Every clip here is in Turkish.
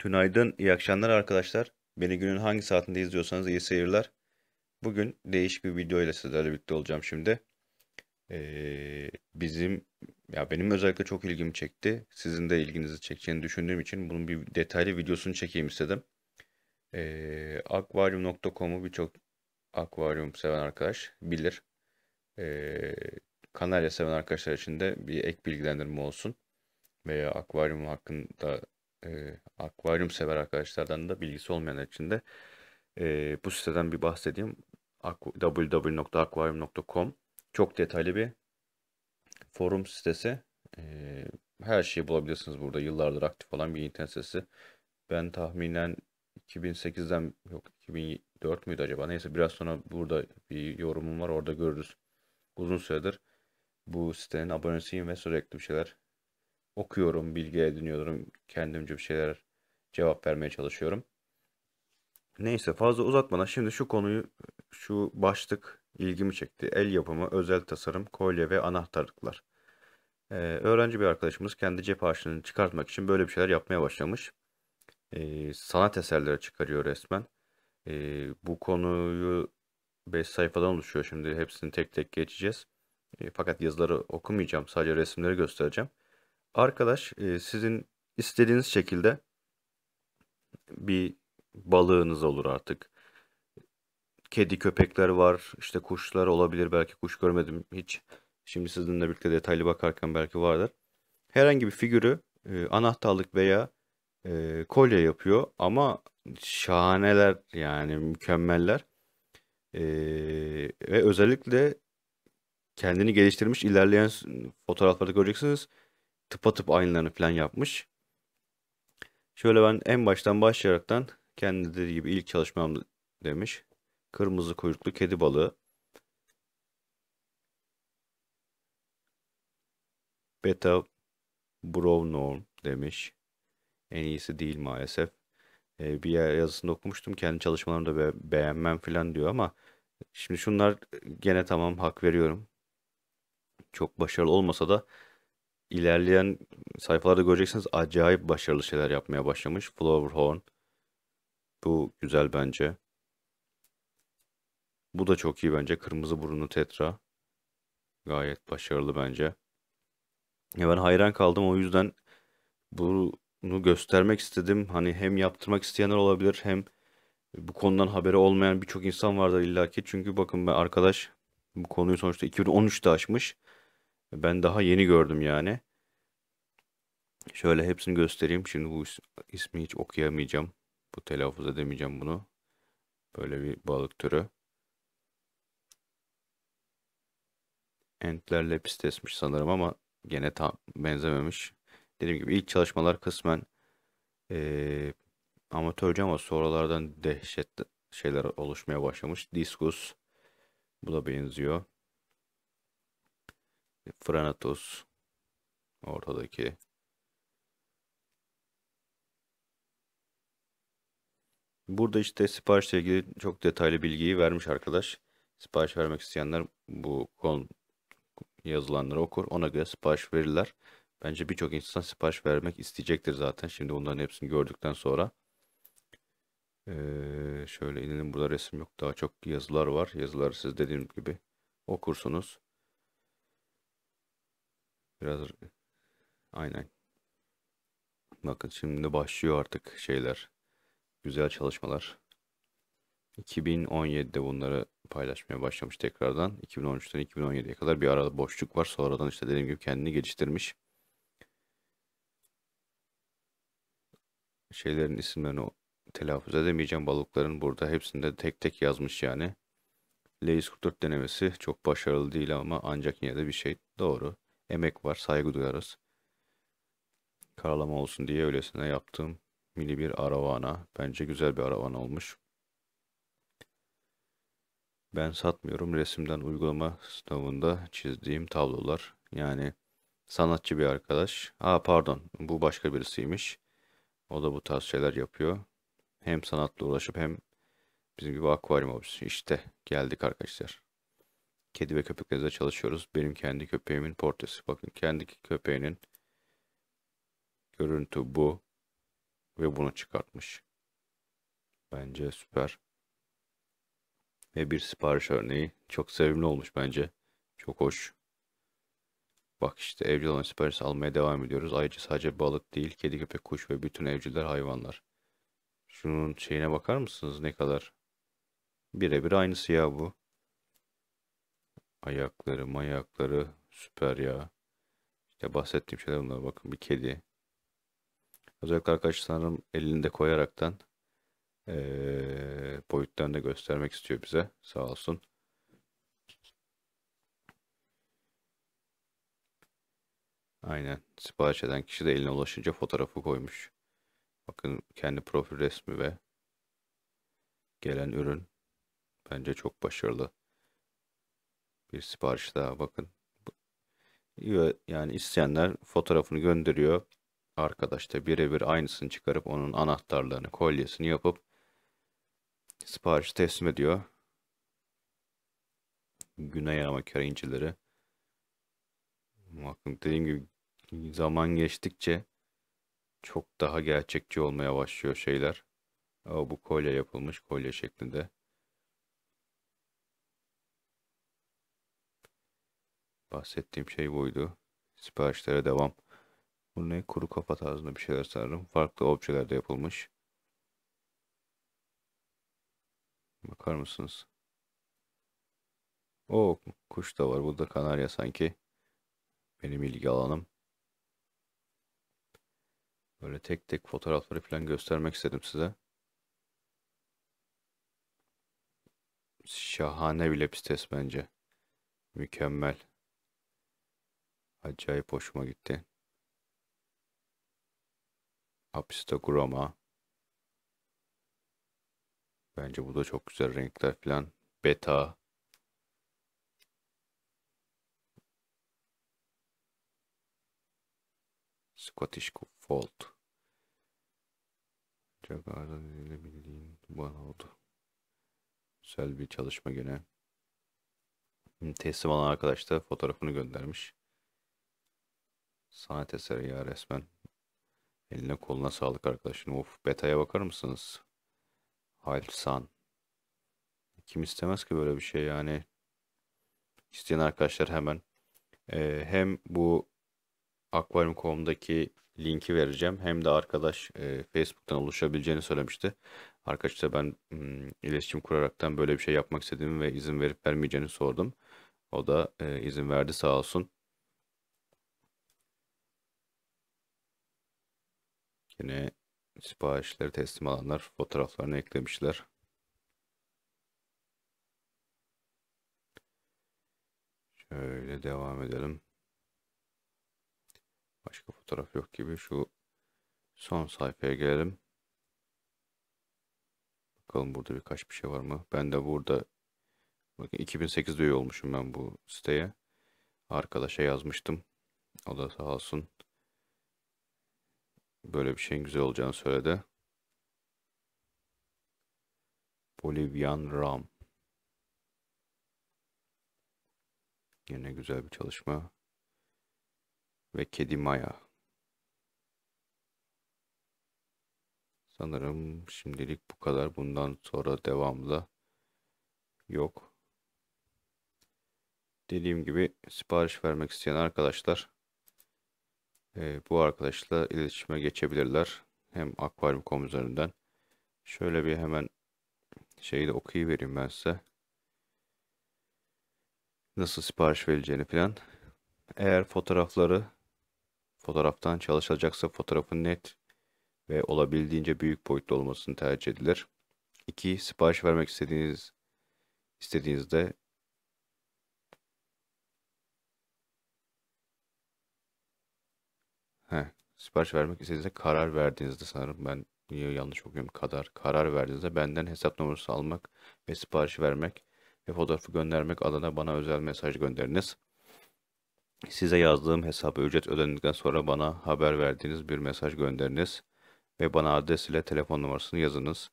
Tünaydın, iyi akşamlar arkadaşlar. Beni günün hangi saatinde izliyorsanız iyi seyirler. Bugün değişik bir video ile sizlerle birlikte olacağım şimdi. Ee, bizim, ya benim özellikle çok ilgimi çekti. Sizin de ilginizi çekeceğini düşündüğüm için bunun bir detaylı videosunu çekeyim istedim. Ee, akvaryum.com'u birçok akvaryum seven arkadaş bilir. Ee, kanarya seven arkadaşlar için de bir ek bilgilendirme olsun. Veya akvaryum hakkında e, akvaryum sever arkadaşlardan da bilgisi olmayanlar için de e, bu siteden bir bahsedeyim. www.akvaryum.com Çok detaylı bir forum sitesi. E, her şeyi bulabilirsiniz burada. Yıllardır aktif olan bir internet sitesi. Ben tahminen 2008'den yok 2004 müydü acaba? Neyse biraz sonra burada bir yorumum var orada görürüz. Uzun süredir bu sitenin abonesiyim ve sürekli bir şeyler okuyorum, bilgi ediniyorum. Kendimce bir şeyler cevap vermeye çalışıyorum. Neyse fazla uzatmadan şimdi şu konuyu, şu başlık ilgimi çekti. El yapımı, özel tasarım, kolye ve anahtarlıklar. Ee, öğrenci bir arkadaşımız kendi cep harçlığını çıkartmak için böyle bir şeyler yapmaya başlamış. Ee, sanat eserleri çıkarıyor resmen. Ee, bu konuyu 5 sayfadan oluşuyor şimdi hepsini tek tek geçeceğiz. E, fakat yazıları okumayacağım sadece resimleri göstereceğim arkadaş e, sizin istediğiniz şekilde bir balığınız olur artık. Kedi köpekler var işte kuşlar olabilir belki kuş görmedim hiç. Şimdi sizinle birlikte detaylı bakarken belki vardır. Herhangi bir figürü e, anahtarlık veya e, kolye yapıyor ama şahaneler yani mükemmeller. E, ve özellikle kendini geliştirmiş ilerleyen fotoğraflarda göreceksiniz tıpatıp aynılarını falan yapmış. Şöyle ben en baştan başlayaraktan kendi dediği gibi ilk çalışmam demiş. Kırmızı kuyruklu kedi balığı. Beta Brownorm demiş. En iyisi değil maalesef. Ee, bir yer yazısını okumuştum. Kendi çalışmalarımda be beğenmem falan diyor ama şimdi şunlar gene tamam hak veriyorum. Çok başarılı olmasa da ilerleyen sayfalarda göreceksiniz acayip başarılı şeyler yapmaya başlamış. Flower Horn. Bu güzel bence. Bu da çok iyi bence. Kırmızı burunlu tetra. Gayet başarılı bence. Ya ben hayran kaldım o yüzden bunu göstermek istedim. Hani hem yaptırmak isteyenler olabilir hem bu konudan haberi olmayan birçok insan vardır illaki. Çünkü bakın ben arkadaş bu konuyu sonuçta 2013'te açmış. Ben daha yeni gördüm yani. Şöyle hepsini göstereyim. Şimdi bu ismi hiç okuyamayacağım. Bu telaffuz edemeyeceğim bunu. Böyle bir balık türü. Entler lepistesmiş sanırım ama gene tam benzememiş. Dediğim gibi ilk çalışmalar kısmen ee, amatörce ama sonralardan dehşet şeyler oluşmaya başlamış. Diskus bu da benziyor. Franatos ortadaki. Burada işte siparişle ilgili çok detaylı bilgiyi vermiş arkadaş. Sipariş vermek isteyenler bu konu yazılanları okur. Ona göre sipariş verirler. Bence birçok insan sipariş vermek isteyecektir zaten. Şimdi bunların hepsini gördükten sonra. Ee, şöyle inelim. Burada resim yok. Daha çok yazılar var. Yazıları siz dediğim gibi okursunuz. Biraz aynen. Bakın şimdi başlıyor artık şeyler. Güzel çalışmalar. 2017'de bunları paylaşmaya başlamış tekrardan. 2013'ten 2017'ye kadar bir arada boşluk var. Sonradan işte dediğim gibi kendini geliştirmiş. Şeylerin isimlerini telaffuz edemeyeceğim. Balıkların burada hepsinde tek tek yazmış yani. L144 denemesi çok başarılı değil ama ancak yine de bir şey doğru emek var, saygı duyarız. Karalama olsun diye öylesine yaptığım mini bir aravana. Bence güzel bir aravan olmuş. Ben satmıyorum. Resimden uygulama sınavında çizdiğim tablolar. Yani sanatçı bir arkadaş. Aa pardon bu başka birisiymiş. O da bu tarz şeyler yapıyor. Hem sanatla uğraşıp hem bizim gibi akvaryum hobisi. İşte geldik arkadaşlar kedi ve köpeklerle çalışıyoruz. Benim kendi köpeğimin portresi. Bakın kendi köpeğinin görüntü bu ve bunu çıkartmış. Bence süper. Ve bir sipariş örneği. Çok sevimli olmuş bence. Çok hoş. Bak işte evcil olan sipariş almaya devam ediyoruz. Ayrıca sadece balık değil, kedi, köpek, kuş ve bütün evciller hayvanlar. Şunun şeyine bakar mısınız ne kadar? Birebir aynısı ya bu. Ayakları, mayakları süper ya. İşte bahsettiğim şeyler bunlar. Bakın bir kedi. Özellikle arkadaşlarım elinde koyaraktan ee, boyutlarını da göstermek istiyor bize. Sağ olsun. Aynen. Sipariş eden kişi de eline ulaşınca fotoğrafı koymuş. Bakın kendi profil resmi ve gelen ürün bence çok başarılı. Bir sipariş daha bakın. Yani isteyenler fotoğrafını gönderiyor. Arkadaş da birebir aynısını çıkarıp onun anahtarlarını, kolyesini yapıp siparişi teslim ediyor. Güney Aramakara incileri. Bakın dediğim gibi zaman geçtikçe çok daha gerçekçi olmaya başlıyor şeyler. Ama bu kolye yapılmış kolye şeklinde. Bahsettiğim şey buydu. Siparişlere devam. Bu ne? Kuru kafa tarzında bir şeyler sanırım. Farklı objelerde yapılmış. Bakar mısınız? O kuş da var. Bu da kanarya sanki. Benim ilgi alanım. Böyle tek tek fotoğrafları falan göstermek istedim size. Şahane bir lepistes bence. Mükemmel. Acayip hoşuma gitti. Apistogramma. Bence bu da çok güzel renkler falan. Beta. Scottish Fold. Çok ağırlığıyla bildiğin bana oldu. Güzel bir çalışma gene. Teslim alan arkadaş da fotoğrafını göndermiş. Sanat eseri ya resmen. Eline koluna sağlık arkadaşım. Of betaya bakar mısınız? Half Sun. Kim istemez ki böyle bir şey yani. İsteyen arkadaşlar hemen. Ee, hem bu akvaryum.com'daki linki vereceğim. Hem de arkadaş e, Facebook'tan oluşabileceğini söylemişti. Arkadaşlar ben m, hmm, iletişim kuraraktan böyle bir şey yapmak istediğimi ve izin verip vermeyeceğini sordum. O da e, izin verdi sağ olsun. Yine siparişleri teslim alanlar fotoğraflarını eklemişler. Şöyle devam edelim. Başka fotoğraf yok gibi. Şu son sayfaya gelelim. Bakalım burada birkaç bir şey var mı? Ben de burada bakın 2008'de üye olmuşum ben bu siteye. Arkadaşa yazmıştım. O da sağ olsun böyle bir şeyin güzel olacağını söyledi. Bolivian Ram. Yine güzel bir çalışma. Ve Kedi Maya. Sanırım şimdilik bu kadar. Bundan sonra devamlı yok. Dediğim gibi sipariş vermek isteyen arkadaşlar e, bu arkadaşla iletişime geçebilirler. Hem akvaryum.com üzerinden. Şöyle bir hemen şeyi de okuyuvereyim ben size. Nasıl sipariş vereceğini falan. Eğer fotoğrafları fotoğraftan çalışılacaksa fotoğrafın net ve olabildiğince büyük boyutlu olmasını tercih edilir. 2. Sipariş vermek istediğiniz istediğinizde He, sipariş vermek istediğinizde karar verdiğinizde sanırım ben niye yanlış okuyorum kadar karar verdiğinizde benden hesap numarası almak ve sipariş vermek ve fotoğrafı göndermek adına bana özel mesaj gönderiniz. Size yazdığım hesaba ücret ödendikten sonra bana haber verdiğiniz bir mesaj gönderiniz ve bana adres ile telefon numarasını yazınız.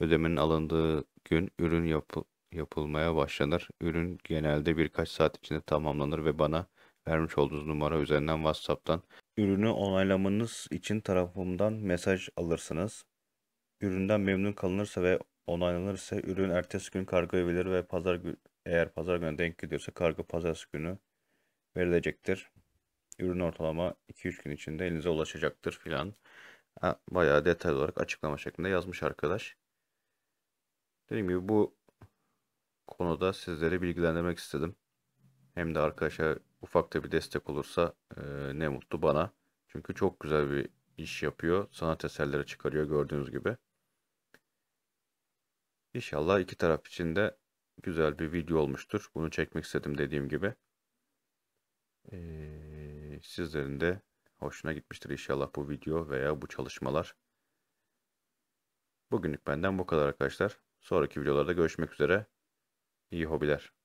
Ödemenin alındığı gün ürün yapı yapılmaya başlanır. Ürün genelde birkaç saat içinde tamamlanır ve bana vermiş olduğunuz numara üzerinden WhatsApp'tan ürünü onaylamanız için tarafımdan mesaj alırsınız. Üründen memnun kalınırsa ve onaylanırsa ürün ertesi gün kargoya verilir ve pazar gün eğer pazar günü denk gidiyorsa kargo pazartesi günü verilecektir. Ürün ortalama 2-3 gün içinde elinize ulaşacaktır filan. Bayağı detaylı olarak açıklama şeklinde yazmış arkadaş. Dediğim gibi bu konuda sizleri bilgilendirmek istedim. Hem de arkadaşlar ufakta bir destek olursa e, ne mutlu bana. Çünkü çok güzel bir iş yapıyor. Sanat eserleri çıkarıyor gördüğünüz gibi. İnşallah iki taraf için de güzel bir video olmuştur. Bunu çekmek istedim dediğim gibi. Ee, sizlerin de hoşuna gitmiştir inşallah bu video veya bu çalışmalar. Bugünlük benden bu kadar arkadaşlar. Sonraki videolarda görüşmek üzere. İyi hobiler.